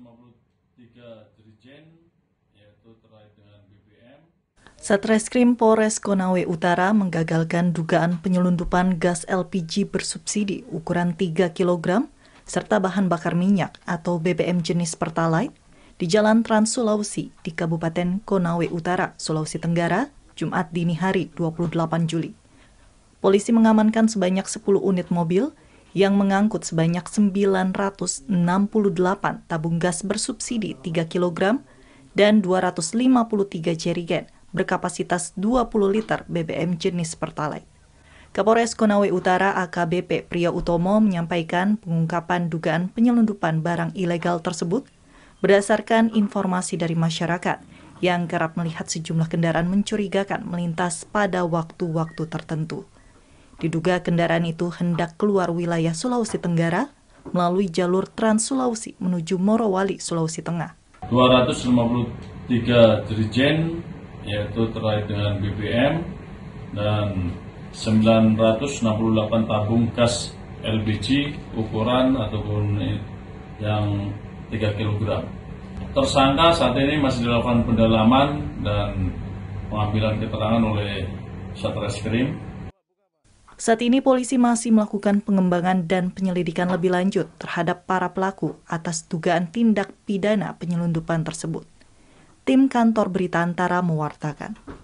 153 dirijen yaitu terkait dengan BBM. Satreskrim Polres Konawe Utara menggagalkan dugaan penyelundupan gas LPG bersubsidi ukuran 3 kg serta bahan bakar minyak atau BBM jenis Pertalite di Jalan Trans Sulawesi di Kabupaten Konawe Utara, Sulawesi Tenggara, Jumat dini hari 28 Juli. Polisi mengamankan sebanyak 10 unit mobil, yang mengangkut sebanyak 968 tabung gas bersubsidi 3 kg dan 253 jerigen berkapasitas 20 liter BBM jenis Pertalite. Kapolres Konawe Utara AKBP Priya Utomo menyampaikan pengungkapan dugaan penyelundupan barang ilegal tersebut berdasarkan informasi dari masyarakat yang kerap melihat sejumlah kendaraan mencurigakan melintas pada waktu-waktu tertentu. Diduga kendaraan itu hendak keluar wilayah Sulawesi Tenggara melalui jalur Trans Sulawesi menuju Morowali, Sulawesi Tengah. 253 dirijen yaitu terkait dengan BBM dan 968 tabung gas LPG ukuran ataupun yang 3 kg. Tersangka saat ini masih dilakukan pendalaman dan pengambilan keterangan oleh Satreskrim saat ini polisi masih melakukan pengembangan dan penyelidikan lebih lanjut terhadap para pelaku atas dugaan tindak pidana penyelundupan tersebut. Tim kantor berita antara mewartakan.